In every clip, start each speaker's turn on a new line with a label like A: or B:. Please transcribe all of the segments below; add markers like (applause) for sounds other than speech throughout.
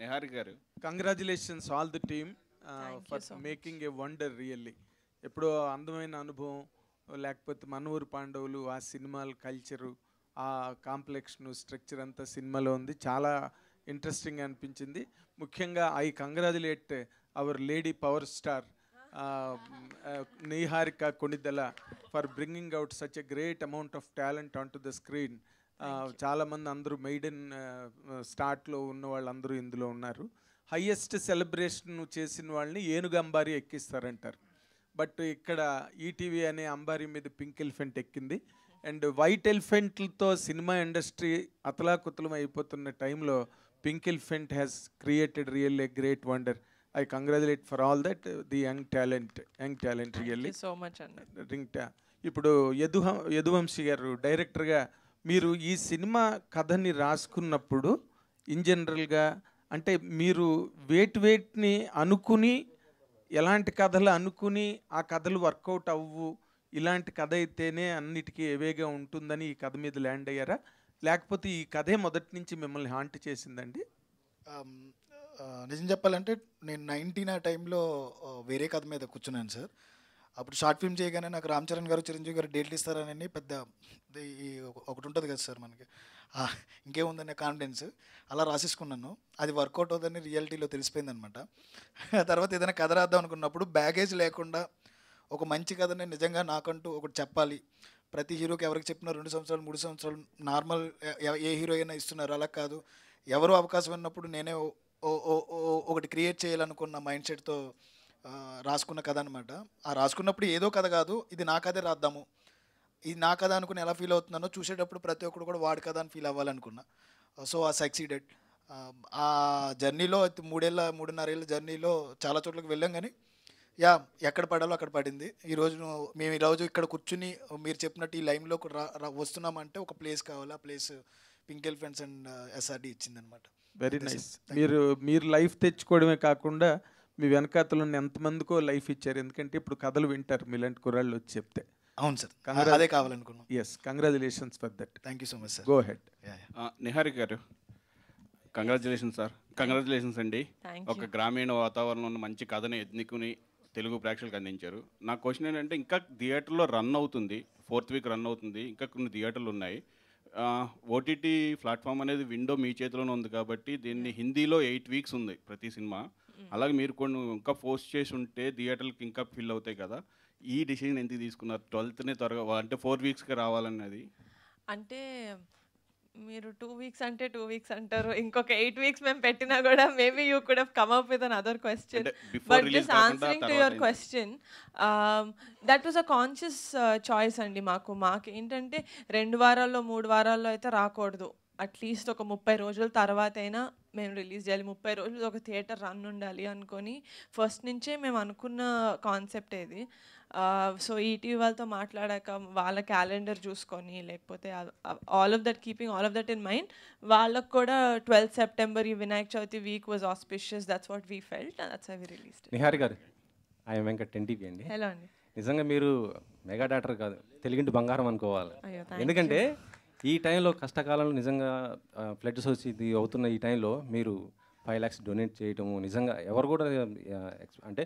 A: నిహారి గారు congratulations all the team for making a wonder really ఎప్పుడో అందమైన అనుభవం లేకపోతే మనూరు పాండవులు ఆ సినిమాల కల్చరు ఆ కాంప్లెక్స్ను స్ట్రక్చర్ అంతా సినిమాలో ఉంది చాలా ఇంట్రెస్టింగ్ అనిపించింది ముఖ్యంగా I congratulate our lady power star Niharika Konidela for bringing out such a great amount of talent on to the screen చాలామంది అందరూ మెయిడెన్ స్టార్ట్లో ఉన్న వాళ్ళందరూ ఇందులో ఉన్నారు హయ్యెస్ట్ సెలబ్రేషన్ చేసిన వాళ్ళని ఏనుగు ఎక్కిస్తారంటారు బట్ ఇక్కడ ఈటీవీ అనే అంబారి మీద పింక్ ఎలిఫెంట్ ఎక్కింది అండ్ వైట్ ఎలిఫెంట్లతో సినిమా ఇండస్ట్రీ అతలాకుతలం అయిపోతున్న టైంలో pink elephant has created real a great wonder I congratulate for all that the young talent young talent really so much అండి ఇప్పుడు యదుహ యదువంశీ గారు డైరెక్టర్గా మీరు ఈ సినిమా కథని రాసుకున్నప్పుడు ఇన్ జనరల్గా అంటే మీరు వేట్ వేట్ని అనుకుని ఎలాంటి కథలు అనుకుని ఆ కథలు వర్కౌట్ అవ్వు ఇలాంటి కథ అయితేనే అన్నిటికీ ఏవేగా ఉంటుందని ఈ కథ మీద ల్యాండ్ అయ్యారా లేకపోతే ఈ కథే మొదటి నుంచి మిమ్మల్ని హాంట్ చేసిందండి
B: నిజం చెప్పాలంటే నేను నైన్టీన్ ఆ టైంలో వేరే కథ మీద కూర్చున్నాను సార్ అప్పుడు షార్ట్ ఫిల్మ్ చేయగానే నాకు రామ్ చరణ్ గారు చిరంజీవి గారు డేట్లు ఇస్తారని పెద్ద ఒకటి ఉంటుంది కదా సార్ మనకి ఇంకేముందనే కాన్ఫిడెన్స్ అలా రాసేసుకున్నాను అది వర్కౌట్ అవుతుందని రియాలిటీలో తెలిసిపోయింది అనమాట తర్వాత ఏదైనా కథ రాద్దాం అనుకున్నప్పుడు బ్యాగేజ్ లేకుండా ఒక మంచి కథని నిజంగా నాకంటూ ఒకటి చెప్పాలి ప్రతి హీరోకి ఎవరికి చెప్పినా రెండు సంవత్సరాలు మూడు సంవత్సరాలు నార్మల్ ఏ హీరో అయినా ఇస్తున్నారు అలా కాదు ఎవరు అవకాశం ఉన్నప్పుడు నేనే ఒకటి క్రియేట్ చేయాలనుకున్న మైండ్ సెట్తో రాసుకున్న కథ అనమాట ఆ రాసుకున్నప్పుడు ఏదో కథ కాదు ఇది నా కథే రాద్దాము ఇది నా కథ అనుకుని ఎలా ఫీల్ అవుతున్నానో చూసేటప్పుడు ప్రతి ఒక్కరు కూడా వాడి కథ అని ఫీల్ అవ్వాలనుకున్నా సో ఆ సక్సీడెడ్ ఆ జర్నీలో మూడేళ్ళ మూడున్నరేళ్ళ జర్నీలో చాలా చోట్లకి వెళ్ళాం కానీ యా ఎక్కడ పడాలో అక్కడ పడింది ఈరోజు మేము ఈరోజు ఇక్కడ కూర్చుని మీరు చెప్పినట్టు ఈ లైన్లో వస్తున్నామంటే ఒక ప్లేస్ కావాలి ఆ place pink elephants and SRD ఇచ్చిందనమాట వెరీ నైస్ మీరు
A: మీరు లైఫ్ తెచ్చుకోవడమే కాకుండా మీ వెనకాతలను ఎంతమందికో లైఫ్ ఇచ్చారు ఎందుకంటే ఇప్పుడు కథలు వింటారు మీలాంటి కుర్రాళ్ళు వచ్చి చెప్తే అవును సార్ అదే కావాలనుకున్నాం yes congratulations for that thank you so much sir go
C: ahead Nihari గారు కంగ్రాచులేషన్స్ సార్ కంగ్రాచులేషన్స్ అండి ఒక గ్రామీణ వాతావరణంలో మంచి కథను ఎన్నుకుని తెలుగు ప్రేక్షకులకు అందించారు నా క్వశ్చన్ ఏంటంటే ఇంకా థియేటర్లో రన్ అవుతుంది ఫోర్త్ వీక్ రన్ అవుతుంది ఇంకా కొన్ని థియేటర్లు ఉన్నాయి ఓటీటీ ప్లాట్ఫామ్ అనేది విండో మీ చేతిలోనే ఉంది కాబట్టి దీన్ని హిందీలో ఎయిట్ వీక్స్ ఉంది ప్రతి సినిమా అలాగే మీరు కొన్ని ఇంకా ఫోర్స్ చేసి ఉంటే థియేటర్కి ఇంకా ఫిల్ అవుతాయి కదా ఈ డిసిజన్ ఎందుకు తీసుకున్నారు ట్వెల్త్నే త్వరగా అంటే ఫోర్ వీక్స్కి రావాలన్నది
D: అంటే మీరు టూ వీక్స్ అంటే టూ వీక్స్ అంటారు ఇంకొక ఎయిట్ వీక్స్ మేము పెట్టినా కూడా maybe you could come up with an other question but jus answering to your question that was a conscious choice అండి మాకు మాకు ఏంటంటే రెండు వారాల్లో మూడు వారాల్లో అయితే రాకూడదు అట్లీస్ట్ ఒక ముప్పై రోజుల తర్వాత అయినా మేము రిలీజ్ చేయాలి ముప్పై రోజులు ఒక థియేటర్ రన్ ఉండాలి అనుకొని ఫస్ట్ నుంచే మేము అనుకున్న కాన్సెప్ట్ ఇది సో ఈటీవీ వాళ్ళతో మాట్లాడాక వాళ్ళ క్యాలెండర్ చూసుకొని లేకపోతే all of that keeping all of that in mind వాళ్ళకు కూడా ట్వెల్త్ సెప్టెంబర్ ఈ Vinayaka Chavithi week was auspicious that's what we felt that's I release
E: Nihari గారు ఐ వెంకట్ ఎన్టీపీ అండి హలో అండి నిజంగా మీరు మెగా డాటర్ కాదు తెలుగింటి బంగారం అనుకోవాలి ఎందుకంటే ఈ టైంలో కష్టకాలంలో నిజంగా ఫ్లడ్స్ వచ్చి ఇది అవుతున్న ఈ టైంలో మీరు ఫైవ్ ల్యాక్స్ డొనేట్ చేయటము నిజంగా ఎవరు కూడా అంటే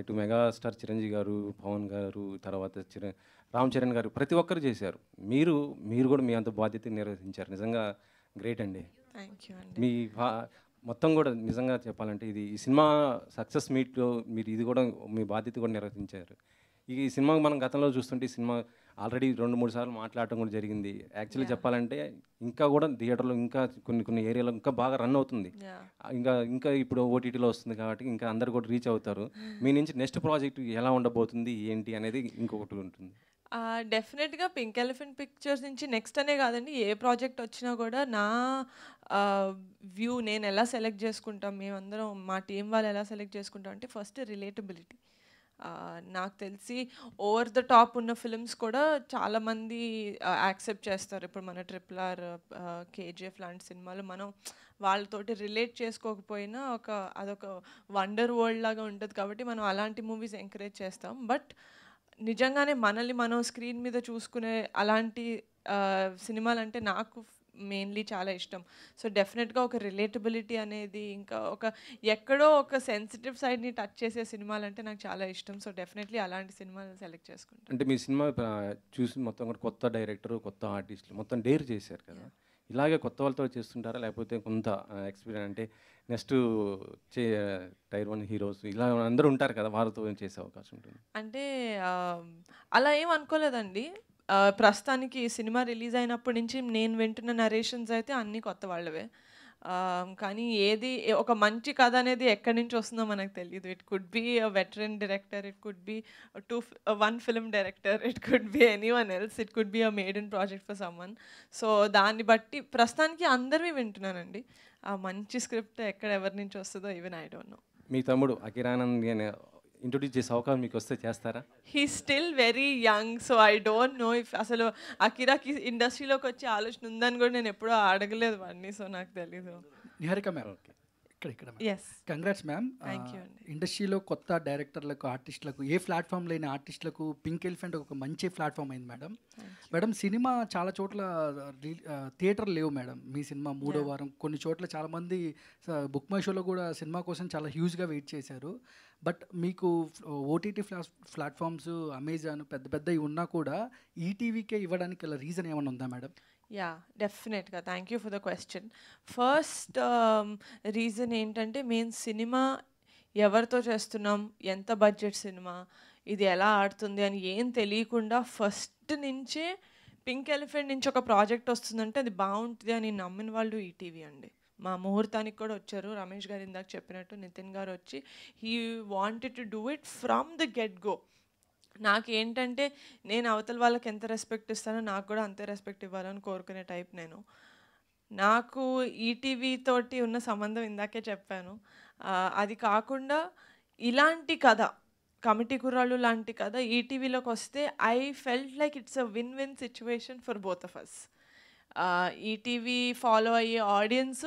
E: ఇటు మెగాస్టార్ చిరంజీవి గారు పవన్ గారు తర్వాత చిర రామ్ చరణ్ గారు ప్రతి ఒక్కరు చేశారు మీరు మీరు కూడా మీ అంత బాధ్యత నిర్వహించారు నిజంగా గ్రేట్ అండి మీ మొత్తం కూడా నిజంగా చెప్పాలంటే ఇది ఈ సినిమా సక్సెస్ మీట్లో మీరు ఇది కూడా మీ బాధ్యత కూడా నిర్వహించారు ఈ సినిమా మనం గతంలో చూస్తుంటే ఈ సినిమా ఆల్రెడీ రెండు మూడు సార్లు మాట్లాడటం కూడా జరిగింది యాక్చువల్లీ చెప్పాలంటే ఇంకా కూడా థియేటర్లో ఇంకా కొన్ని కొన్ని ఏరియాలో ఇంకా బాగా రన్ అవుతుంది ఇంకా ఇంకా ఇప్పుడు ఓటీటీలో వస్తుంది కాబట్టి ఇంకా అందరు కూడా రీచ్ అవుతారు hmm. మీ నుంచి నెక్స్ట్ ప్రాజెక్ట్ ఎలా ఉండబోతుంది ఏంటి అనేది ఇంకొకటి ఉంటుంది
D: డెఫినెట్గా పింక్ ఎలిఫెంట్ పిక్చర్స్ నుంచి నెక్స్ట్ అనే కాదండి ఏ ప్రాజెక్ట్ వచ్చినా కూడా నా వ్యూ నేను ఎలా సెలెక్ట్ చేసుకుంటాం మేమందరం మా టీం వాళ్ళు ఎలా సెలెక్ట్ చేసుకుంటాం అంటే ఫస్ట్ రిలేటబిలిటీ నాకు తెలిసి ఓవర్ ద టాప్ ఉన్న ఫిలిమ్స్ కూడా చాలామంది యాక్సెప్ట్ చేస్తారు ఇప్పుడు మన ట్రిపుల్ ఆర్ కేజీఎఫ్ లాంటి సినిమాలు మనం వాళ్ళతోటి రిలేట్ చేసుకోకపోయినా ఒక అదొక వండర్ వరల్డ్ లాగా ఉంటుంది కాబట్టి మనం అలాంటి మూవీస్ ఎంకరేజ్ చేస్తాం బట్ నిజంగానే మనల్ని మనం స్క్రీన్ మీద చూసుకునే అలాంటి సినిమాలు అంటే నాకు మెయిన్లీ చాలా ఇష్టం సో డెఫినెట్గా ఒక రిలేటబిలిటీ అనేది ఇంకా ఒక ఎక్కడో ఒక సెన్సిటివ్ సైడ్ని టచ్ చేసే సినిమాలు అంటే నాకు చాలా ఇష్టం సో డెఫినెట్లీ అలాంటి సినిమాలు సెలెక్ట్ చేసుకుంటాను
E: అంటే మీ సినిమా చూసి మొత్తం కూడా కొత్త డైరెక్టర్ కొత్త ఆర్టిస్టులు మొత్తం డేర్ చేశారు కదా ఇలాగే కొత్త వాళ్ళతో చేస్తుంటారా లేకపోతే కొంత ఎక్స్పీరియన్స్ అంటే నెక్స్ట్ చే టైర్ వన్ హీరోస్ ఇలా అందరూ ఉంటారు కదా వారితో చేసే అవకాశం ఉంటుంది
D: అంటే అలా ఏం అనుకోలేదండి ప్రస్తుతానికి ఈ సినిమా రిలీజ్ అయినప్పటి నుంచి నేను వింటున్న నరేషన్స్ అయితే అన్నీ కొత్త వాళ్ళవే కానీ ఏది ఒక మంచి కథ అనేది ఎక్కడి నుంచి వస్తుందో మనకు తెలియదు it could be veteran director it could be two one film director it could be anyone else it could be a made in project for someone so దాన్ని బట్టి ప్రస్తుతానికి అందరివి వింటున్నానండి ఆ మంచి స్క్రిప్ట్ ఎక్కడ ఎవరి నుంచి వస్తుందో ఈవెన్ ఐ డోంట్ నో
E: మీ తమ్ముడు అకిరానంద్ అనే ఇంట్రొడ్యూస్ చేసే అవకాశం మీకు వస్తే చేస్తారా
D: he still very young so I don't know if అసలు అకిరాకి ఇండస్ట్రీలోకి వచ్చే ఆలోచన ఉందని కూడా నేను ఎప్పుడూ అడగలేదు అన్నీ సో నాకు తెలీదు
F: నిహారిక మేడం ఇక్కడ ఇక్కడ కంగ్రాట్స్ ah, మ్యామ్ ఇండస్ట్రీలో కొత్త డైరెక్టర్లకు ఆర్టిస్టులకు ఏ ప్లాట్ఫామ్ లేని ఆర్టిస్టులకు పింక్ ఎలిఫెంట్ ఒక మంచి ప్లాట్ఫామ్ అయింది మేడం మేడం సినిమా చాలా చోట్ల థియేటర్ లేవు మేడం మీ సినిమా మూడో వారం కొన్ని చోట్ల చాలామంది బుక్ మై షోలో కూడా సినిమా కోసం చాలా హ్యూజ్గా వెయిట్ చేశారు బట్ మీకు ఓటీటీ ఫ్లా ప్లాట్ఫామ్స్ అమెజాన్ పెద్ద పెద్దవి ఉన్నా కూడా ఈటీవీకే ఇవ్వడానికి రీజన్ ఏమైనా ఉందా మేడం
D: యా డెఫినెట్గా thank you for the question first reason ఏంటంటే మేము సినిమా ఎవరితో చేస్తున్నాం ఎంత బడ్జెట్ సినిమా ఇది ఎలా ఆడుతుంది అని ఏం తెలియకుండా ఫస్ట్ నుంచే పింక్ ఎలిఫెంట్ నుంచి ఒక ప్రాజెక్ట్ వస్తుందంటే అది బాగుంటుంది అని నమ్మిన వాళ్ళు ఈటీవీ అండి మా ముహూర్తానికి కూడా వచ్చారు రమేష్ గారు ఇందాక చెప్పినట్టు నితిన్ గారు వచ్చి he wanted to do it from the get go నాకేంటంటే నేను అవతల వాళ్ళకి ఎంత రెస్పెక్ట్ ఇస్తానో నాకు కూడా అంతే రెస్పెక్ట్ ఇవ్వాలని కోరుకునే టైప్ నేను నాకు ఈటీవీ e తోటి ఉన్న సంబంధం ఇందాకే చెప్పాను అది కాకుండా ఇలాంటి కథ కమిటీ కుర్రాళ్ళు లాంటి కథ ఈటీవీలోకి e వస్తే I felt like it's a win win situation for both of us ETV follow అయ్యే ఆడియన్స్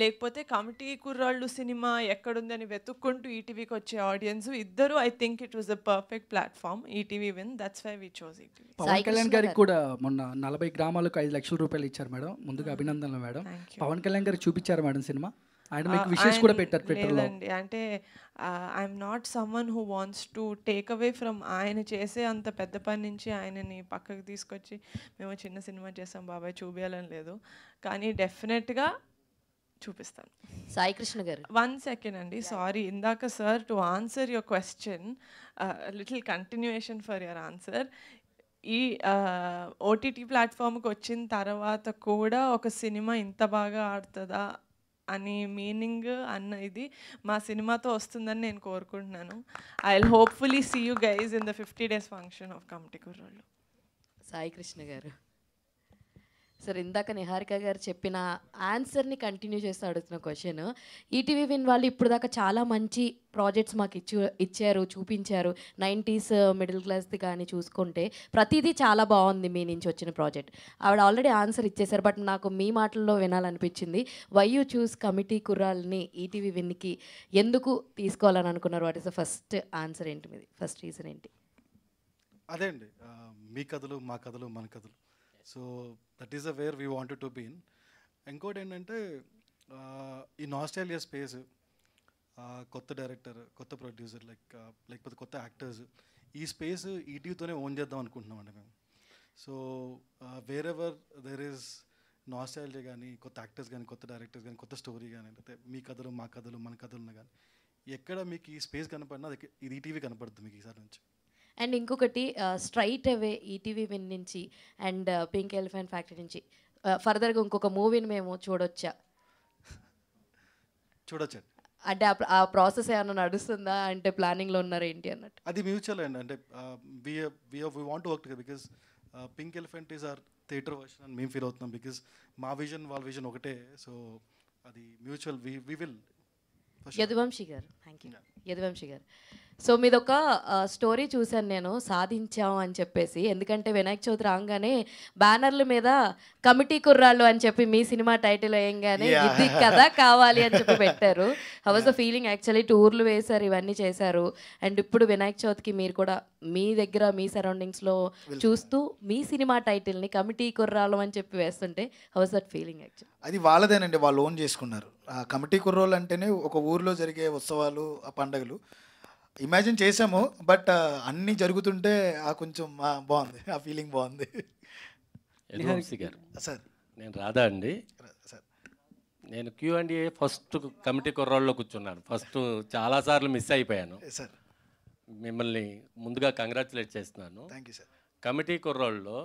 D: లేకపోతే కమిటీ కుర్రాళ్ళు సినిమా ఎక్కడుందని వెతుక్కుంటూ ఈటీవీకి వచ్చే ఆడియన్స్ ఇద్దరు I think it was a perfect platform ETV win that's why we chose ETV Pawan Kalyan గారికి కూడా
F: మొన్న నలభై గ్రామాలకు ఐదు లక్షల రూపాయలు ఇచ్చారు మేడం ముందుగా hmm. అభినందనలు మేడం పవన్ కళ్యాణ్ గారు చూపించారు మేడం సినిమా అండ్ uh, మీకు విషెస్ కూడా పెట్టారు ట్విట్టర్లో
D: అంటే I'm not someone who wants to take away from ఆయన చేసే అంత పెద్ద పని నుంచి ఆయనని పక్కకు తీసుకొచ్చి మేము చిన్న సినిమా చేసాం బాబాయ్ చూపించాలని లేదు కానీ డెఫినెట్గా చూపిస్తాను సాయి కృష్ణ గారు వన్ సెకండ్ అండి సారీ ఇందాక sir to answer your question little continuation for your answer ఈ ఓటీటీ ప్లాట్ఫామ్కి వచ్చిన తర్వాత కూడా ఒక సినిమా ఇంత బాగా ఆడుతుందా అని మీనింగ్ అన్న ఇది మా సినిమాతో వస్తుందని నేను కోరుకుంటున్నాను I will hopefully see you guys in the fifty days function of committee Kurrollu Sai Krishna గారు సార్ ఇందాక నిహారిక
G: గారు చెప్పిన ఆన్సర్ని కంటిన్యూ చేస్తూ అడుగుతున్న క్వశ్చన్ ఈటీవీ విన్ వాళ్ళు ఇప్పుడు దాకా చాలా మంచి ప్రాజెక్ట్స్ మాకు ఇచ్చి ఇచ్చారు చూపించారు నైంటీస్ మిడిల్ uh, క్లాస్ది కానీ చూసుకుంటే ప్రతిదీ చాలా బాగుంది మీ నుంచి వచ్చిన ప్రాజెక్ట్ ఆవిడ ఆల్రెడీ ఆన్సర్ ఇచ్చేశారు బట్ నాకు మీ మాటల్లో వినాలనిపించింది వై యూ చూస్ కమిటీ కుర్రాల్ని ఈటీవీ విన్కి ఎందుకు తీసుకోవాలని అనుకున్నారు what is the first answer ఏంటి మీది ఫస్ట్ రీజన్ ఏంటి
H: అదే అండి మీ కథలు మా కథలు మన కథలు so that is a where we want to been ఇంకోటి ఏంటంటే ఈ నాస్ట్రేలియా స్పేస్ కొత్త డైరెక్టర్ కొత్త ప్రొడ్యూసర్ లైక్ లేకపోతే కొత్త యాక్టర్స్ ఈ స్పేస్ ఈటీవీతోనే ఓన్ చేద్దాం అనుకుంటున్నామండి మేము so wherever there is nostalgia కానీ కొత్త యాక్టర్స్ కానీ కొత్త డైరెక్టర్స్ కానీ కొత్త స్టోరీ కానీ లేకపోతే మీ కథలు మా కథలు మన కథలు కానీ ఎక్కడ మీకు ఈ స్పేస్ కనపడినా అది ఇది e టీవీ కనపడుతుంది మీకు ఈసారి నుంచి
G: అండ్ ఇంకొకటి స్ట్రైట్ అవే ఈటీవీ విన్ నుంచి అండ్ పింక్ ఎలిఫెంట్ ఫ్యాక్టరీ నుంచి ఫర్దర్గా ఇంకొక మూవీని మేము చూడొచ్చా చూడొచ్చు అంటే ఆ ప్రాసెస్ ఏమైనా నడుస్తుందా అంటే ప్లానింగ్లో ఉన్నారా ఏంటి అన్నట్టు
H: అది మ్యూచువల్ అండ్ అంటే we want work because pink elephant is our theatre version అని మేము ఫీల్ అవుతున్నాం బికాస్ మా విజన్ వాళ్ళ విజన్ ఒకటే సో అది mutual we we will
G: Yaduvamsi గారు థ్యాంక్ యూ యదువంశీ గారు సో మీద ఒక స్టోరీ చూశాను నేను సాధించాం అని చెప్పేసి ఎందుకంటే వినాయక చవితి రాగానే బ్యానర్ల మీద కమిటీ కుర్రాళ్ళు అని చెప్పి మీ సినిమా టైటిల్ వేయంగానే ఇది కదా కావాలి అని చెప్పి పెట్టారు how was the feeling actually టూర్లు వేశారు ఇవన్నీ చేశారు అండ్ ఇప్పుడు వినాయక చవితికి మీరు కూడా మీ దగ్గర మీ సరౌండింగ్స్లో చూస్తూ మీ సినిమా టైటిల్ని కమిటీ కుర్రాళ్ళు అని చెప్పి వేస్తుంటే how was that
B: feeling actual అది వాళ్ళదేనండి వాళ్ళు ఓన్ చేసుకున్నారు కమిటీ కుర్రోళ్ళు అంటేనే ఒక ఊర్లో జరిగే ఉత్సవాలు ఆ పండుగలు ఇమాజిన్ చేసాము బట్ అన్నీ జరుగుతుంటే ఆ కొంచెం బాగుంది ఆ ఫీలింగ్ బాగుంది సార్
I: నేను రాధా అండి సార్ నేను Q and A first committee కుర్రాల్లో కూర్చున్నాను ఫస్ట్ చాలాసార్లు మిస్ అయిపోయాను సార్ మిమ్మల్ని ముందుగా కంగ్రాచులేట్ చేస్తున్నాను థ్యాంక్ యూ సార్ కమిటీ కుర్రాల్లో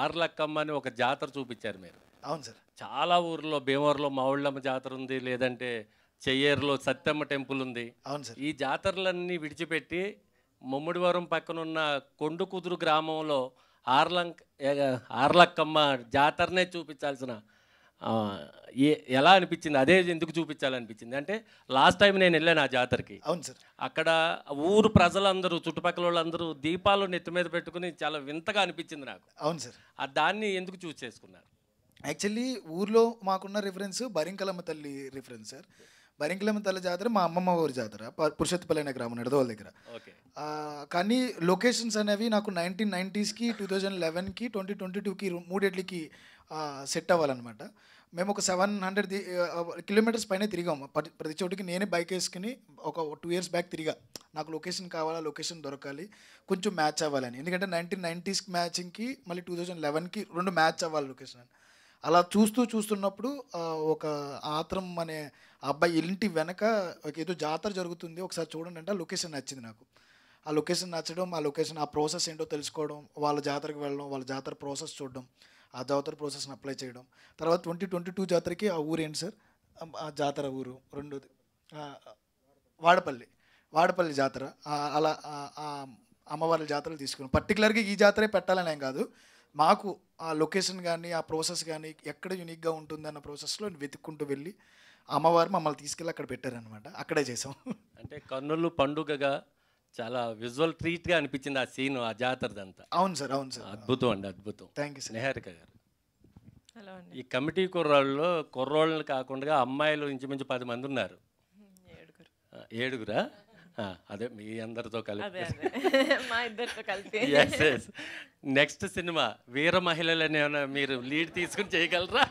I: ఆర్లక్కమ్మ అని ఒక జాతర చూపించారు మీరు అవును సార్ చాలా ఊర్లో భీమవరంలో మా ఊళ్ళమ్మ జాతర ఉంది లేదంటే చెయ్యేరులో సత్యమ్మ టెంపుల్ ఉంది అవును సార్ ఈ జాతరలన్నీ విడిచిపెట్టి ముమ్మడివరం పక్కనున్న కొండు కుదురు గ్రామంలో ఆర్లంక్ ఆర్లక్కమ్మ జాతరనే చూపించాల్సిన ఎలా అనిపించింది అదే ఎందుకు చూపించాలనిపించింది అంటే లాస్ట్ టైం నేను వెళ్ళాను ఆ జాతరకి అవును సార్ అక్కడ ఊరు ప్రజలందరూ చుట్టుపక్కల వాళ్ళందరూ దీపాలు నెత్తి మీద పెట్టుకుని చాలా వింతగా అనిపించింది నాకు అవును సార్ ఆ దాన్ని ఎందుకు చూస్ చేసుకున్నారు యాక్చువల్లీ
B: ఊర్లో మాకున్న రిఫరెన్స్ బరింకలమ్మ తల్లి రిఫరెన్స్ సార్ బరింకలమ్మ తల్లి జాతర మా అమ్మమ్మ ఊరి జాతర పురుషోత్పల్లి అనే గ్రామం నిడదోల దగ్గర కానీ లొకేషన్స్ అనేవి నాకు నైన్టీన్ నైంటీస్కి టూ థౌజండ్ లెవెన్కి ట్వంటీ ట్వంటీ టూకి మూడేట్లకి సెట్ అవ్వాలన్నమాట మేము ఒక సెవెన్ హండ్రెడ్ కిలోమీటర్స్ పైన తిరిగాము ప్రతి చోటుకి నేనే బైక్ వేసుకుని ఒక టూ ఇయర్స్ బ్యాక్ తిరిగా నాకు లొకేషన్ కావాలా లొకేషన్ దొరకాలి కొంచెం మ్యాచ్ అవ్వాలని ఎందుకంటే నైన్టీన్ నైంటీస్కి మ్యాచింగ్కి మళ్ళీ టూ థౌజండ్ లెవెన్కి రెండు మ్యాచ్ అవ్వాలి లొకేషన్ అలా చూస్తూ చూస్తున్నప్పుడు ఒక ఆత్రం అనే అబ్బాయి ఇంటి వెనక ఏదో జాతర జరుగుతుంది ఒకసారి చూడండి అంటే ఆ లొకేషన్ నచ్చింది నాకు ఆ లొకేషన్ నచ్చడం ఆ లొకేషన్ ఆ ప్రాసెస్ ఏంటో తెలుసుకోవడం వాళ్ళ జాతరకు వెళ్ళడం వాళ్ళ జాతర ప్రాసెస్ చూడడం ఆ జాతర ప్రాసెస్ని అప్లై చేయడం తర్వాత ట్వంటీ ట్వంటీ టూ జాతరకి ఆ ఊరు ఏంటి సార్ ఆ జాతర ఊరు రెండోది వాడపల్లి వాడపల్లి జాతర అలా అమ్మవార్ల జాతరలు తీసుకున్నాం పర్టికులర్గా ఈ జాతరే పెట్టాలని ఏం కాదు మాకు ఆ లొకేషన్ కానీ ఆ ప్రాసెస్ కానీ ఎక్కడ యూనిక్గా ఉంటుంది అన్న ప్రాసెస్లో వెతుక్కుంటూ వెళ్ళి అమ్మవారు మమ్మల్ని తీసుకెళ్ళి అక్కడ పెట్టారనమాట అక్కడే చేసాం
I: అంటే కర్నూలు పండుగగా చాలా విజువల్ ట్రీట్గా అనిపించింది ఆ సీన్ ఆ జాతరదంతా
H: అవును సార్ అవును సార్ అద్భుతం అండి అద్భుతం థ్యాంక్ యూ స్నేహారిక గారు
I: హలో అండి ఈ కమిటీ కుర్రాళ్ళలో కుర్రోళ్ళని కాకుండా అమ్మాయిలు ఇంచుమించు పది మంది ఉన్నారు ఏడుగురా అదే మీ అందరితో కలిపి నెక్స్ట్ (laughs) సినిమా వీర మహిళలని మీరు లీడ్ తీసుకుని చేయగలరా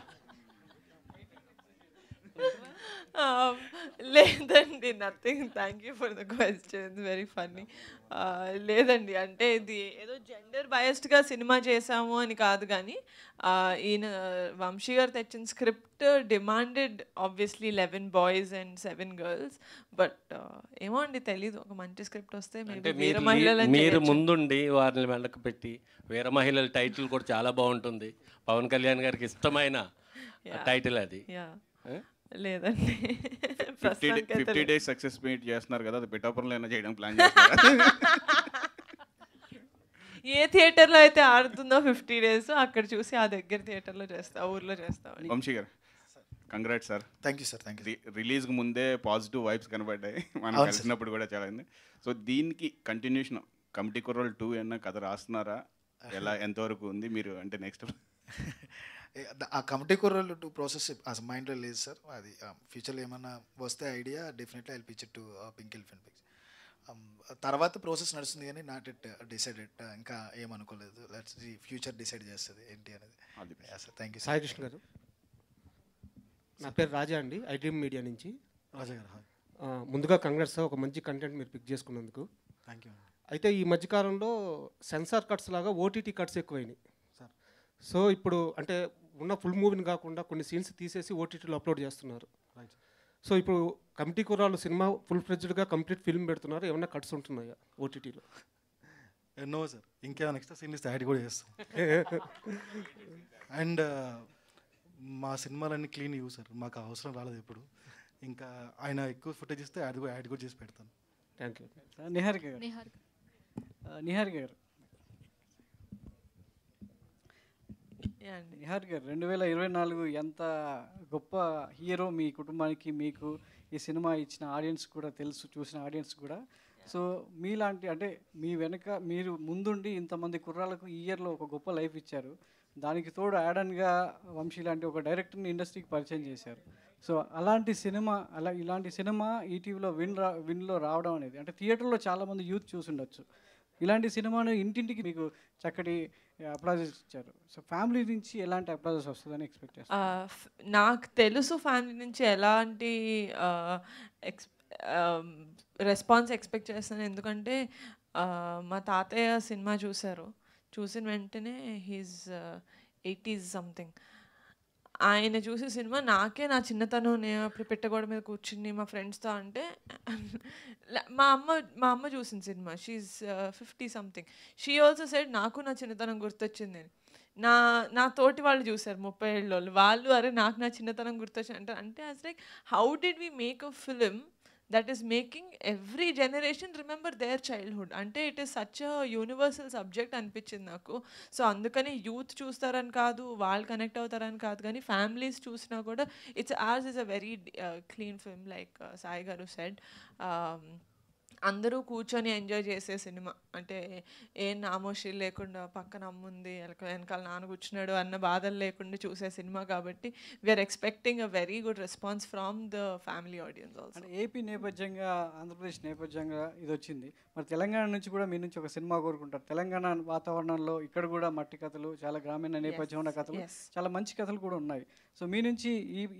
D: Um, లేదండి nothing thank you for the question very funny లేదండి అంటే ఇది ఏదో జెండర్ బయస్డ్గా సినిమా చేసాము అని కాదు కానీ uh, ఈయన వంశీ గారు తెచ్చిన script demanded obviously eleven boys and seven girls but ఏమో అండి తెలీదు ఒక మంచి స్క్రిప్ట్ వస్తే వీర మీరు
I: ముందుండి వారిని వెనక్కి పెట్టి వీర మహిళల టైటిల్ కూడా చాలా బాగుంటుంది పవన్ కళ్యాణ్ గారికి ఇష్టమైన
C: టైటిల్ అది
D: లేదండి ఫిఫ్టీ డేస్
C: సక్సెస్ మీట్ చేస్తున్నారు కదా అది పిఠాపురంలో అయినా చేయడం ప్లాన్
D: ఏ థియేటర్లో అయితే ఆడుతుందో ఫిఫ్టీ డేస్ అక్కడ చూసి ఆ దగ్గర థియేటర్లో చేస్తా ఊర్లో చేస్తాం
C: వంశీ గారు congrats sir thank you sir thank you రిలీజ్కి ముందే పాజిటివ్ వైబ్స్ కనబడ్డాయి మనం కలిసినప్పుడు కూడా చాలా ఉంది సో దీనికి కంటిన్యూషన్ కమిటీ కుర్రల్ టూ అన్న కథ రాస్తున్నారా ఎలా ఎంతవరకు ఉంది మీరు అంటే నెక్స్ట్
B: ఆ కమిటీ కూరలు టు ప్రాసెస్ మైండ్లో లేదు సార్ అది ఫ్యూచర్లో ఏమన్నా వస్తే idea definitely I pitch to pink fin pics తర్వాత ప్రాసెస్ నడుస్తుంది కానీ నాట్ ఇట్ డిసైడెడ్ ఇంకా ఏమనుకోలేదు లెట్స్ ఫ్యూచర్ డిసైడ్ చేస్తుంది ఏంటి అనేది sir thank you Sai Krishna గారు
A: నా పేరు రాజా అండి ఐడ్రీమ్ మీడియా నుంచి రాజా గారు ముందుగా కంగ్రెస్ ఒక మంచి కంటెంట్ మీరు పిక్ చేసుకున్నందుకు థ్యాంక్ యూ అయితే ఈ మధ్యకాలంలో సెన్సార్ కట్స్ లాగా ఓటీటీ కట్స్ ఎక్కువైనాయి సార్ సో ఇప్పుడు అంటే ఉన్న ఫుల్ మూవీని కాకుండా కొన్ని సీన్స్ తీసేసి ఓటీటీలో అప్లోడ్ చేస్తున్నారు సో ఇప్పుడు కమిటీ కురాలు సినిమా ఫుల్ ఫ్రెజ్డ్గా కంప్లీట్ ఫిల్మ్ పెడుతున్నారు ఏమైనా కట్స్ ఉంటున్నాయా ఓటీటీలో ఎన్నో సార్ ఇంకేమైనా
H: ఎక్స్ట్రా సీన్ ఇస్తే యాడ్ కూడా చేస్తాం అండ్ (laughs) uh, మా సినిమాలన్నీ క్లీన్ ఇవ్వు సార్ మాకు అవసరం రాలేదు ఇప్పుడు ఇంకా ఆయన ఎక్కువ ఫుటేజ్ ఇస్తే యాడ్ కూడా యాడ్ కూడా చేసి పెడతాను థ్యాంక్ యూ నిహారిక గారు నిహారిక గారు
F: నిహార్ గారు రెండు వేల ఇరవై నాలుగు ఎంత గొప్ప హీరో మీ కుటుంబానికి మీకు ఈ సినిమా ఇచ్చిన ఆడియన్స్ కూడా తెలుసు చూసిన ఆడియన్స్ కూడా సో మీలాంటి అంటే మీ వెనక మీరు ముందుండి ఇంతమంది కుర్రాలకు ఈ ఇయర్లో ఒక గొప్ప లైఫ్ ఇచ్చారు దానికి తోడు యాడన్గా వంశీ లాంటి ఒక డైరెక్టర్ని ఇండస్ట్రీకి పరిచయం చేశారు సో అలాంటి సినిమా అలా ఇలాంటి సినిమా ఈటీవీలో విన్ రా విన్లో రావడం అనేది అంటే థియేటర్లో చాలామంది యూత్ ఉండొచ్చు ఇలాంటి సినిమాను ఇంటింటికి మీకు చక్కటి ఇచ్చారు సో ఫ్యామిలీ నుంచి ఎలాంటి వస్తుందని ఎక్స్పెక్ట్
D: uh, నాకు తెలుసు ఫ్యామిలీ నుంచి ఎలాంటి ఎక్స్ రెస్పాన్స్ ఎక్స్పెక్ట్ చేస్తాను ఎందుకంటే uh, మా తాతయ్య సినిమా చూశారు చూసిన వెంటనే హీస్ ఎయిటీస్ సంథింగ్ ఆయన చూసే సినిమా నాకే నా చిన్నతనం అప్పుడు పెట్టగోడ మీద కూర్చుని మా ఫ్రెండ్స్తో అంటే మా అమ్మ మా అమ్మ చూసిన cinema she is fifty something she also side నాకు నా చిన్నతనం గుర్తొచ్చింది అని నా నా తోటి వాళ్ళు చూశారు ముప్పై ఏళ్ళు వాళ్ళు వాళ్ళు అరే నాకు నా చిన్నతనం గుర్తొచ్చింది అంటే అంటే us like how did we make a film that is making every generation remember their childhood అంటే it is such universal subject అనిపించింది నాకు సో అందుకని యూత్ చూస్తారని కాదు వాళ్ళు కనెక్ట్ అవుతారని కాదు కానీ ఫ్యామిలీస్ చూసినా కూడా it's ours is a very clean film like Sai గారు సెడ్ అందరూ కూర్చొని ఎంజాయ్ చేసే సినిమా అంటే ఏం నామోషి లేకుండా పక్కన అమ్ముంది వెనకాల నాన్న కూర్చున్నాడు అన్న బాధలు లేకుండా చూసే సినిమా కాబట్టి we are expecting a very good response from the family audience also AP నేపథ్యంగా
F: ఆంధ్రప్రదేశ్ నేపథ్యంగా ఇది వచ్చింది మరి తెలంగాణ నుంచి కూడా మీ నుంచి ఒక సినిమా కోరుకుంటారు తెలంగాణ వాతావరణంలో ఇక్కడ కూడా మట్టి కథలు చాలా గ్రామీణ నేపథ్యం ఉన్న కథలు చాలా మంచి కథలు కూడా ఉన్నాయి సో మీ నుంచి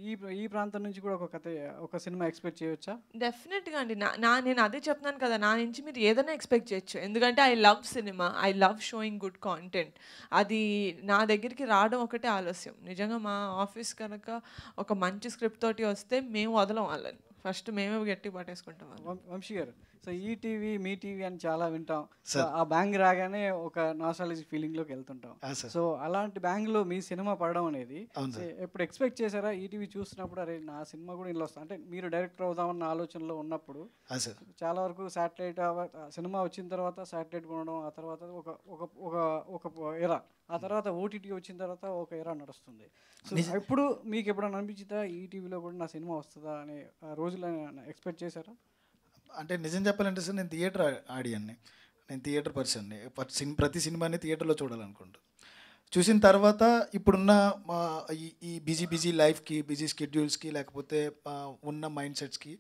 F: ఈ ఈ ప్రాంతం నుంచి కూడా ఒక కథ ఒక సినిమా ఎక్స్పెక్ట్ చేయవచ్చా
D: డెఫినెట్గా అండి నా నేను అదే చెప్తున్నాను కదా నా నుంచి మీరు ఏదైనా ఎక్స్పెక్ట్ చేయొచ్చు ఎందుకంటే ఎందుకంటే I love cinema I love showing good content అది నా దగ్గరికి రావడం ఒకటే ఆలస్యం నిజంగా మా ఆఫీస్ కనుక ఒక మంచి స్క్రిప్ట్ తోటి వస్తే మేము వదలం వాళ్ళని ఫస్ట్ మేమే గట్టి పట్టేసుకుంటాం
F: వంశీ గారు సో ఈ టీవీ మీ టీవీ అని చాలా వింటాం సో ఆ బ్యాంగ్ రాగానే ఒక నాసాలజీ ఫీలింగ్ లోకి వెళ్తుంటాం సో అలాంటి బ్యాంగ్ లో మీ సినిమా పడడం అనేది ఎప్పుడు ఎక్స్పెక్ట్ చేశారా ఈ టీవీ చూస్తున్నప్పుడు అరే నా సినిమా కూడా ఇలా వస్తాను అంటే మీరు డైరెక్టర్ అవుదామన్న ఆలోచనలో ఉన్నప్పుడు చాలా వరకు సాటిలైట్ సినిమా వచ్చిన తర్వాత సాటిలైట్ కొనడం ఆ తర్వాత ఒక ఒక ఒక ఒక ఎరా ఆ తర్వాత ఓటీటీ వచ్చిన తర్వాత ఒక ఎరా నడుస్తుంది సో ఎప్పుడు మీకు ఎప్పుడన్నా అనిపించిందా ఈటీవీలో కూడా నా సినిమా వస్తుందా అనే రోజులు ఎక్స్పెక్ట్ చేశారా
B: అంటే నిజం చెప్పాలంటే సార్ నేను థియేటర్ ఆడియాన్ని నేను థియేటర్ పర్సన్ని ప్రతి సినిమాని థియేటర్లో చూడాలనుకుంటాను చూసిన తర్వాత ఇప్పుడున్న ఈ బిజీ బిజీ లైఫ్కి బిజీ స్కెడ్యూల్స్కి లేకపోతే ఉన్న మైండ్ సెట్స్కి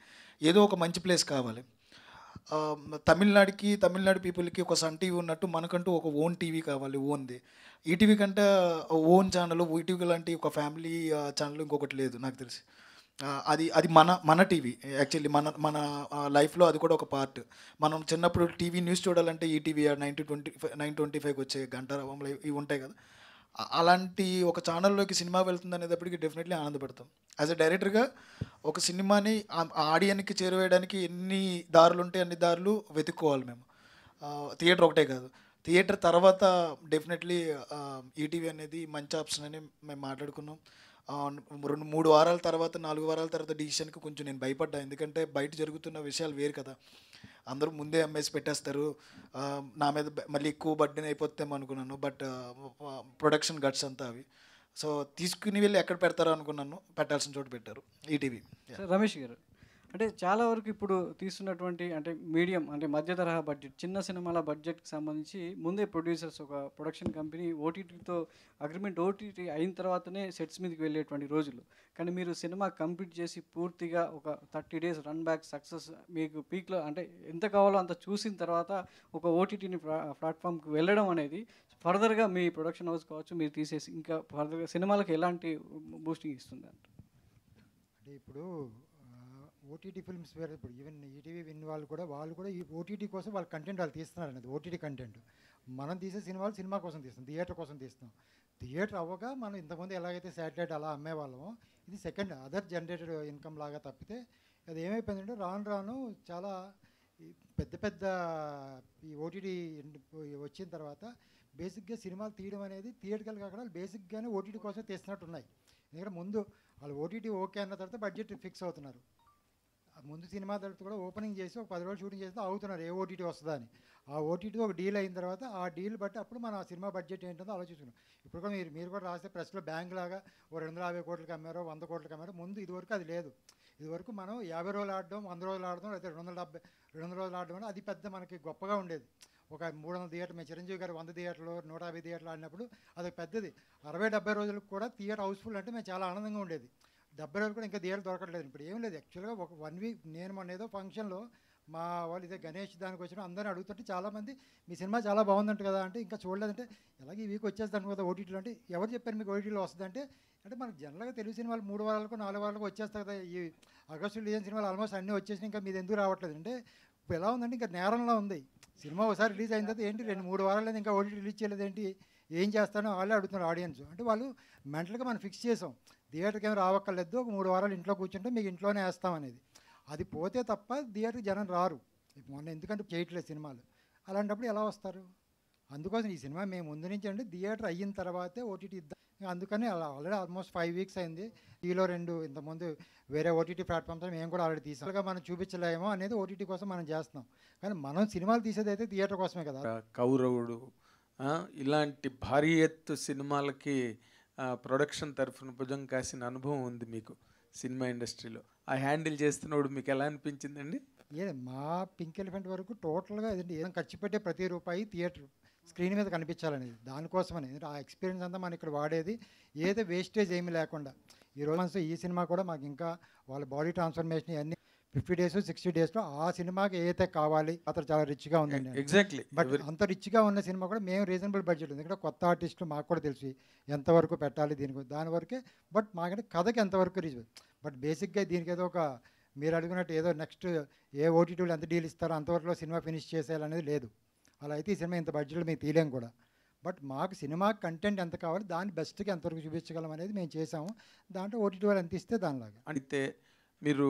B: ఏదో ఒక మంచి ప్లేస్ కావాలి తమిళనాడుకి తమిళనాడు పీపుల్కి ఒక సన్ టీవీ ఉన్నట్టు మనకంటూ ఒక ఓన్ టీవీ కావాలి ఓన్ది ఈటీవీ కంటే ఓన్ ఛానల్ ఈటీవీ లాంటి ఒక ఫ్యామిలీ ఛానల్ ఇంకొకటి లేదు నాకు తెలిసి అది అది మన మన టీవీ యాక్చువల్లీ మన మన లైఫ్లో అది కూడా ఒక పార్ట్ మనం చిన్నప్పుడు టీవీ న్యూస్ చూడాలంటే ETV ninety twenty nine twenty ఫైవ్కి వచ్చే గంట రవంలో ఇవి ఉంటాయి కదా అలాంటి ఒక ఛానల్లోకి సినిమా వెళ్తుంది అనేటప్పటికి డెఫినెట్లీ ఆనందపడతాం యాజ్ అ డైరెక్టర్గా ఒక సినిమాని ఆడియన్కి చేరువేయడానికి ఎన్ని దారులు ఉంటే అన్ని దారులు వెతుక్కోవాలి మేము థియేటర్ ఒకటే కాదు థియేటర్ తర్వాత డెఫినెట్లీ ఈటీవీ అనేది మంచి ఆప్షన్ అని మేము మాట్లాడుకున్నాం రెండు మూడు వారాల తర్వాత నాలుగు వారాల తర్వాత డిసిషన్కి కొంచెం నేను భయపడ్డా ఎందుకంటే బయట జరుగుతున్న విషయాలు వేరు కదా అందరూ ముందే అమ్మేసి పెట్టేస్తారు నా మీద మళ్ళీ ఎక్కువ బడ్డీని అయిపోతేమో అనుకున్నాను బట్ ప్రొడక్షన్ గట్స్ అంతా అవి సో తీసుకుని వెళ్ళి ఎక్కడ పెడతారో అనుకున్నాను పెట్టాల్సిన చోటు పెట్టారు ఈటీవీ e రమేష్ గారు అంటే చాలా వరకు ఇప్పుడు
F: తీస్తున్నటువంటి అంటే మీడియం అంటే మధ్య తరహా బడ్జెట్ చిన్న సినిమాల బడ్జెట్కి సంబంధించి ముందే ప్రొడ్యూసర్స్ ఒక ప్రొడక్షన్ కంపెనీ ఓటీటీతో అగ్రిమెంట్ ఓటీటీ అయిన తర్వాతనే సెట్స్ మీదకి వెళ్ళేటువంటి రోజులు కానీ మీరు సినిమా కంప్లీట్ చేసి పూర్తిగా ఒక thirty days run back success మీకు పీక్లో అంటే ఎంత కావాలో అంత చూసిన తర్వాత ఒక ఓటీటీని ప్లాట్ఫామ్కి వెళ్ళడం అనేది ఫర్దర్గా మీ ప్రొడక్షన్ హౌస్ కావచ్చు మీరు తీసేసి ఇంకా ఫర్దర్గా సినిమాలకు ఎలాంటి బూస్టింగ్ ఇస్తుంది
J: అంటే ఇప్పుడు ఓటీటీ ఫిల్మ్స్ వేరే ఇప్పుడు ఈవెన్ ఈటీవీ e విన్ వాళ్ళు కూడా వాళ్ళు కూడా ఈ ఓటీటీ కోసం వాళ్ళ కంటెంట్ వాళ్ళు తీస్తున్నారు అనేది ఓటీటీ కంటెంట్ మనం తీసే సినిమాలు సినిమా కోసం తీస్తాం థియేటర్ కోసం తీస్తాం థియేటర్ అవ్వగా మనం ఇంతకుముందు ఎలాగైతే శాటిలైట్ అలా అమ్మేవాళ్ళమో ఇది సెకండ్ అదర్ జనరేటెడ్ ఇన్కమ్ లాగా తప్పితే అది ఏమైపోయిందంటే రాను రాను చాలా పెద్ద పెద్ద ఈ ఓటీటీ వచ్చిన తర్వాత బేసిక్గా సినిమాలు తీయడం అనేది థియేటికల్ కాకుండా బేసిక్గానే ఓటీటీ కోసం తీస్తున్నట్టు ఉన్నాయి ఎందుకంటే ముందు వాళ్ళు ఓటీటీ ఓకే అన్న తర్వాత బడ్జెట్ ఫిక్స్ అవుతున్నారు ముందు సినిమా తర్వాత కూడా ఓపెనింగ్ చేసి ఒక పది రోజులు షూటింగ్ చేస్తే అవుతున్నారు ఏ ఓటీటీ వస్తుందని ఆ ఓటీటీ ఒక డీల్ అయిన తర్వాత ఆ డీల్ బట్టి అప్పుడు మన సినిమా బడ్జెట్ ఏంటో ఆలోచిస్తున్నాం ఇప్పుడు కూడా మీరు మీరు కూడా రాస్తే ప్రెస్లో బ్యాంక్ లాగా ఓ రెండు వందల యాభై కోట్లకి అమ్మారో వంద కోట్లకి అమ్మారో ముందు ఇదివరకు అది లేదు ఇదివరకు మనం యాభై రోజులు ఆడడం వంద రోజులు ఆడడం లేదా రెండు వందల డెబ్బై రెండు వందల రోజులు ఆడడం అది పెద్ద మనకి గొప్పగా ఉండేది ఒక మూడు వందల థియేటర్ మేము చిరంజీవి గారు వంద థియేటర్లు నూట యాభై థియేటర్లు ఆడినప్పుడు అది పెద్దది అరవై డెబ్బై రోజులకు కూడా థియేటర్ హౌస్ఫుల్ అంటే మేము చాలా ఆనందంగా ఉండేది డెబ్బై రోజులు కూడా ఇంకా దియాలు దొరకట్లేదు ఇప్పుడు ఏం లేదు యాక్చువల్గా ఒక వన్ వీక్ నేను మొన్న ఏదో ఫంక్షన్లో మా వాళ్ళు ఇదే గణేష్ దానికి వచ్చిన అందరూ అడుగుతుంటే చాలామంది మీ సినిమా చాలా బాగుందంట కదా అంటే ఇంకా చూడలేదంటే ఎలాగే ఈ వీక్ వచ్చేస్తాను కదా ఓటీటీలో అంటే ఎవరు చెప్పారు మీకు ఓటీటీలో వస్తుందంటే అంటే మనకు జనరల్గా తెలుగు సినిమాలు మూడు వారాలకు నాలుగు వారాలకు వచ్చేస్తాయి కదా ఈ ఆగస్టు రిలీజ్ సినిమాలు ఆల్మోస్ట్ అన్నీ వచ్చేసినా ఇంకా మీరు ఎందుకు రావట్లేదు అంటే ఇప్పుడు ఎలా ఉందంటే ఇంకా నేరంలో ఉంది సినిమా ఒకసారి రిలీజ్ అయిన తర్వాత ఏంటి రెండు మూడు వారాలు లేదు ఇంకా ఓటీటీ రిలీజ్ చేయలేదు ఏంటి ఏం చేస్తానో వాళ్ళే అడుగుతున్నారు ఆడియన్స్ అంటే వాళ్ళు మెంటల్గా మనం ఫిక్స్ చేసాం థియేటర్కి ఏమి రావక్కర్లేదు ఒక మూడు వారాలు ఇంట్లో కూర్చుంటే మీకు ఇంట్లోనే వేస్తామనేది అది పోతే తప్ప థియేటర్ జనం రారు మొన్న ఎందుకంటే చేయట్లేదు సినిమాలు అలాంటప్పుడు ఎలా వస్తారు అందుకోసం ఈ సినిమా మేము ముందు నుంచి అండి థియేటర్ అయిన తర్వాతే ఓటీటీ ఇద్దాం అందుకని అలా ఆల్రెడీ ఆల్మోస్ట్ ఫైవ్ వీక్స్ అయింది ఈలో రెండు ఇంతకుముందు వేరే ఓటీటీ ప్లాట్ఫామ్స్ మేము కూడా ఆల్రెడీ తీసాం మనం చూపించలేమో అనేది ఓటీటీ కోసం మనం చేస్తున్నాం కానీ మనం సినిమాలు తీసేది అయితే థియేటర్ కోసమే కదా
A: కౌరవుడు ఇలాంటి భారీ ఎత్తు సినిమాలకి ప్రొడక్షన్ తరఫున భుజం కాసిన అనుభవం ఉంది మీకు సినిమా ఇండస్ట్రీలో ఆ హ్యాండిల్ చేస్తున్నప్పుడు మీకు ఎలా అనిపించిందండి
J: ఏ మా పింక్ ఎలిఫెంట్ వరకు టోటల్గా ఏదండి ఏదైనా ఖర్చు పెట్టే ప్రతి రూపాయి థియేటర్ స్క్రీన్ మీద కనిపించాలనేది దానికోసమని ఆ ఎక్స్పీరియన్స్ అంతా మనం ఇక్కడ వాడేది ఏదో వేస్టేజ్ ఏమీ లేకుండా ఈ రోజు ఈ సినిమా కూడా మాకు ఇంకా వాళ్ళ బాడీ ట్రాన్స్ఫర్మేషన్ అన్నీ ఫిఫ్టీ డేస్ సిక్స్టీ డేస్లో ఆ సినిమాకి ఏదైతే కావాలి అతను చాలా రిచ్గా ఉందండి ఎగ్జాక్ట్లీ బట్ అంత రిచ్గా ఉన్న సినిమా కూడా మేము రీజనబుల్ బడ్జెట్ ఉంది ఇక్కడ కొత్త ఆర్టిస్టులు మాకు కూడా తెలుసు ఎంతవరకు పెట్టాలి దీనికి దాని వరకే బట్ మాకంటే కథకి ఎంతవరకు రీచ్ బట్ బేసిక్గా దీనికి ఏదో ఒక మీరు అడుగునట్టు ఏదో నెక్స్ట్ ఏ ఓటీటీలు ఎంత డీల్ ఇస్తారో అంతవరకులో సినిమా ఫినిష్ చేసేయాలనేది లేదు అలా అయితే ఈ సినిమా ఇంత బడ్జెట్లో మేము తీయలేం కూడా బట్ మాకు సినిమా కంటెంట్ ఎంత కావాలి దాన్ని బెస్ట్కి ఎంతవరకు చూపించగలం అనేది మేము చేసాము దాంట్లో ఓటీటీ వాళ్ళు ఎంత ఇస్తే దానిలాగా
A: అంటే మీరు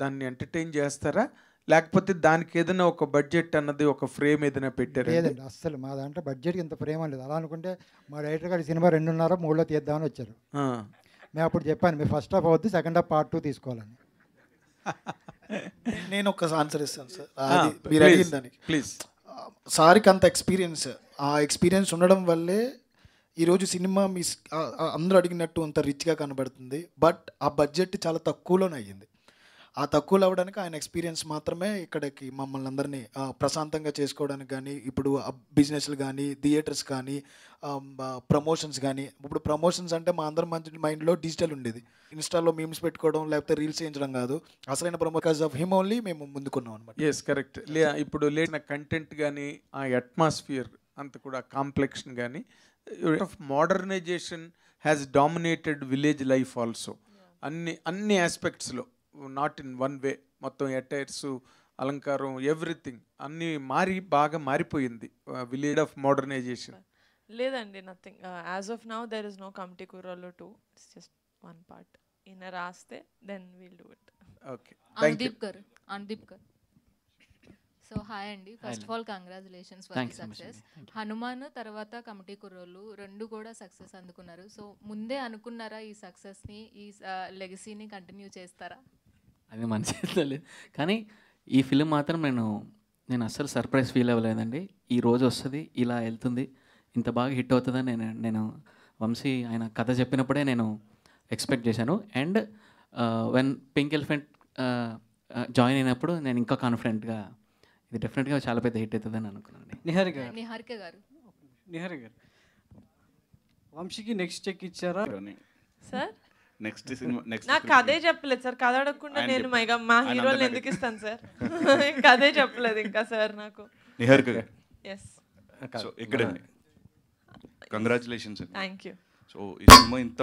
A: దాన్ని ఎంటర్టైన్ చేస్తారా లేకపోతే దానికి ఏదైనా ఒక బడ్జెట్ అన్నది ఒక ఫ్రేమ్ ఏదైనా పెట్టారు లేదండి
J: అసలు మా దాంట్లో బడ్జెట్ ఇంత ఫ్రేమ్ లేదు అలా అనుకుంటే మా డైరెక్టర్ గారి సినిమా రెండున్నర మూడులో తీద్దామని వచ్చారు మేము అప్పుడు చెప్పాను మీరు ఫస్ట్ హాఫ్ అవద్దు సెకండ్ హాఫ్ పార్ట్ టూ తీసుకోవాలని
B: (laughs) నేను ఒక ఆన్సర్ ఇస్తాను సార్ అది మీరు అడిగిన దానికి ప్లీజ్
J: సార్కి అంత ఎక్స్పీరియన్స్ ఆ ఎక్స్పీరియన్స్
B: ఉండడం వల్లే ఈరోజు సినిమా మీ అందరూ అడిగినట్టు అంత రిచ్గా కనబడుతుంది బట్ ఆ బడ్జెట్ చాలా తక్కువలోనే అయ్యింది ఆ తక్కువలు అవ్వడానికి ఆయన ఎక్స్పీరియన్స్ మాత్రమే ఇక్కడికి మమ్మల్ని అందరినీ ప్రశాంతంగా చేసుకోవడానికి కానీ ఇప్పుడు బిజినెస్లు కానీ థియేటర్స్ కానీ ప్రమోషన్స్ కానీ ఇప్పుడు ప్రమోషన్స్ అంటే మా అందరి మంచి మైండ్లో డిజిటల్ ఉండేది ఇన్స్టాలో మీమ్స్ పెట్టుకోవడం లేకపోతే రీల్స్ చేయించడం కాదు అసలైన ప్రమోకాజ్ ఆఫ్ హిమ్ ఓన్లీ మేము ముందుకున్నాం అనమాట
A: ఎస్ కరెక్ట్ ఇప్పుడు లేచిన కంటెంట్ కానీ ఆ అట్మాస్ఫియర్ అంత కూడా కాంప్లెక్షన్ కానీ modernisation has dominated village life also అన్ని అన్ని ఆస్పెక్ట్స్లో నాట్ ఇన్ వన్ వే మొత్తం ఎటైర్స్ అలంకారం ఎవ్రీథింగ్ అన్ని మారి బాగా మారిపోయింది విలీడ్ ఆఫ్ మోడర్నైజేషన్
D: లేదండి nothing as of now there is no committee కూరలో two it's just one part ఈయన రాస్తే then will do it
A: okay Anudeep
D: గారు అందీప్ గారు సో హాయ్ అండి first of all congratulations for the success Hanuman తర్వాత
G: కమిటీ కుర్రోళ్ళు రెండు కూడా సక్సెస్ అందుకున్నారు సో ముందే అనుకున్నారా ఈ సక్సెస్ని ఈ లెగసీని కంటిన్యూ చేస్తారా
K: అది మన చేతిలో లేదు కానీ ఈ ఫిలిం మాత్రం నేను నేను అస్సలు సర్ప్రైజ్ ఫీల్ అవ్వలేదండి ఈ రోజు వస్తుంది ఇలా వెళ్తుంది ఇంత బాగా హిట్ అవుతుందని నేను నేను వంశీ ఆయన కథ చెప్పినప్పుడే నేను ఎక్స్పెక్ట్ చేశాను and when Pink Elephant join అయినప్పుడు నేను ఇంకా కాన్ఫిడెంట్గా ఇది డెఫినెట్గా చాలా పెద్ద హిట్ అవుతుందని అనుకున్నాను
G: నిహారిక నిహారిక గారు
F: నిహారిక గారు వంశీకి నెక్స్ట్ చెక్ ఇచ్చారా సార్ నెక్స్ట్ సినిమా నెక్స్ట్
E: నాకు అదే
D: చెప్పలేదు సార్ కథ అడగకుండా నేను మైగా మా హీరోలు ఎందుకు ఇస్తాను సార్ ఇంకా (laughs) అదే చెప్పలేదు ఇంకా సార్ నాకు నిహర్క ఎస్
E: ఇక్కడ కంగ్రాచులేషన్స్ థ్యాంక్ యూ సో ఈ సినిమా ఇంత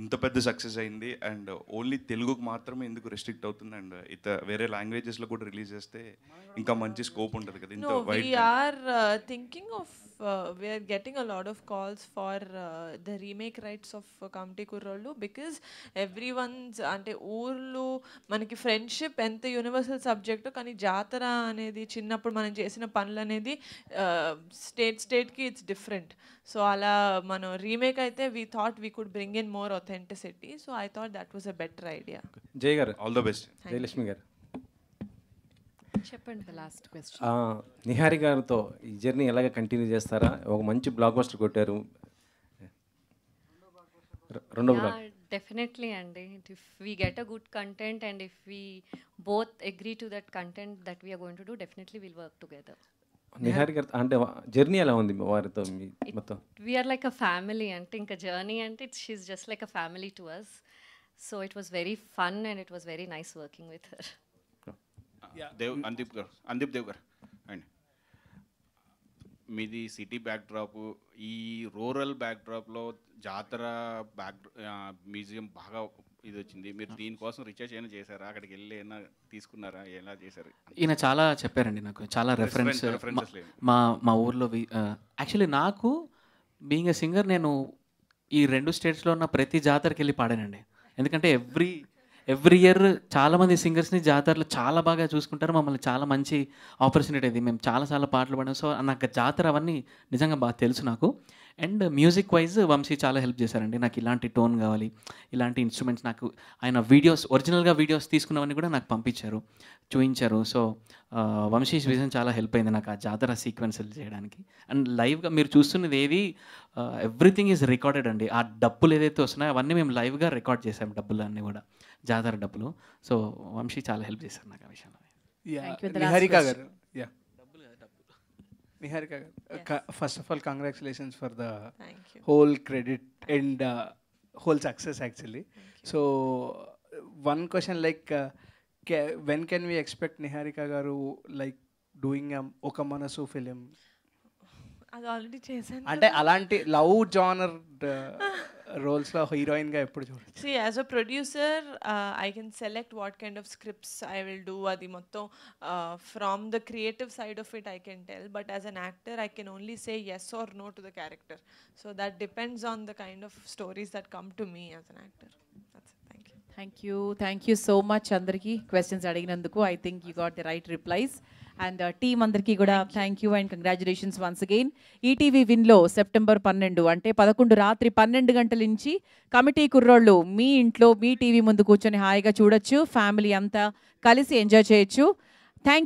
E: ఇంత పెద్ద సక్సెస్ అయింది అండ్ ఓన్లీ తెలుగుకు మాత్రమే ఎందుకు రెస్ట్రిక్ట్ అవుతుంది అండ్ ఇత వేరే లాంగ్వేజెస్ లో కూడా రిలీజ్ చేస్తే ఇంకా మంచి స్కోప్ ఉంటుంది కదా ఇంత wide
D: are thinking of we are getting a lot of calls for the remake rights of committee కుర్రోళ్ళు బికాజ్ ఎవ్రీ వన్స్ అంటే ఊర్లు మనకి ఫ్రెండ్షిప్ ఎంత యూనివర్సల్ సబ్జెక్ట్ కానీ జాతర అనేది చిన్నప్పుడు మనం చేసిన పనులు అనేది స్టేట్ స్టేట్కి ఇట్స్ డిఫరెంట్ సో అలా మనం రీమేక్ అయితే we thought we could bring in more authenticity. So I thought that was a better idea.
E: జై గారు ఆల్ ద బెస్ట్ జయలక్ష్మి గారు
D: చెప్పండి లాస్ట్
E: క్వశ్చన్ నిహారి గారితో ఈ జర్నీ ఎలాగ కంటిన్యూ చేస్తారా ఒక మంచి బ్లాక్ బస్టర్ కొట్టారు రెండో బ్లాక్
G: డెఫినెట్లీ అండి if we get a good content and if we both agree to that content that we are going to do definitely will work together
E: Niharika గారు అంటే జర్నీ ఎలా ఉంది వారితో మీ
C: మొత్తం
G: ఆర్ లైక్ అ ఫ్యామిలీ అంటే ఇంకా జర్నీ అంటే it's she's just like a family to us so it was very fun and it was very nice working with her
C: Dev Anudeep గారు అందీప్ దేవ్ గారు అండ్ మీది సిటీ బ్యాక్డ్రాప్ ఈ రూరల్ బ్యాక్డ్రాప్లో జాతర బ్యాక్ మ్యూజియం బాగా ఇది వచ్చింది మీరు దీనికోసం రీసెర్చ్ అయినా చేశారా అక్కడికి వెళ్ళి ఏమైనా తీసుకున్నారా ఎలా చేశారు
K: ఈయన చాలా చెప్పారండి నాకు చాలా రెఫరెన్స్ మా మా ఊర్లో యాక్చువల్లీ నాకు బీయింగ్ ఎ సింగర్ నేను ఈ రెండు స్టేట్స్లో ఉన్న ప్రతి జాతరకి వెళ్ళి పాడానండి ఎందుకంటే ఎవ్రీ ఎవ్రీ ఇయర్ చాలామంది సింగర్స్ని జాతరలో చాలా బాగా చూసుకుంటారు మమ్మల్ని చాలా మంచి ఆపర్చునిటీ అది మేము చాలా చాలా పాటలు పాడాం సో నాకు జాతర అవన్నీ నిజంగా బాగా తెలుసు నాకు అండ్ మ్యూజిక్ వైజ్ వంశీ చాలా హెల్ప్ చేశారండి నాకు ఇలాంటి టోన్ కావాలి ఇలాంటి ఇన్స్ట్రుమెంట్స్ నాకు ఆయన వీడియోస్ ఒరిజినల్గా వీడియోస్ తీసుకున్నవన్నీ కూడా నాకు పంపించారు చూపించారు సో వంశీ విజన్ చాలా హెల్ప్ అయింది నాకు ఆ జాతర సీక్వెన్సులు చేయడానికి అండ్ లైవ్గా మీరు చూస్తున్నది ఏది ఎవ్రీథింగ్ ఈజ్ రికార్డెడ్ అండి ఆ డబ్బులు ఏదైతే వస్తున్నాయో అవన్నీ మేము లైవ్గా రికార్డ్ చేసాం డబ్బులు అన్నీ కూడా జాతర డబ్బులు సో వంశీ చాలా హెల్ప్ చేశారు నాకు ఆ విషయంలో నిహారిక గారు first of all
F: congratulations for the whole credit and whole success actually so one question like when can we expect Niharika గారు లైక్ డూయింగ్ ఒక మనసు ఫిలిం అంటే అలాంటి లవ్ జానర్ (laughs) రోల్స్లో హీరోయిన్గా ఎప్పుడు చూడండి
D: see as a producer I can select what kind of scripts I will do అది మొత్తం from the creative side of it I can tell but as an actor I can only say yes or no to the character so that depends on the kind of stories that come to me as an actor thank you thank you so much అందరికీ questions అడిగినందుకు I think you got the right replies and team uh, అందరికీ కూడా thank you and congratulations once again ETV విన్లో September పన్నెండు అంటే పదకొండు రాత్రి పన్నెండు గంటల నుంచి కమిటీ కుర్రోళ్ళు మీ ఇంట్లో మీ టీవీ ముందు కూర్చొని హాయిగా చూడొచ్చు ఫ్యామిలీ అంతా కలిసి ఎంజాయ్ చేయొచ్చు థ్యాంక్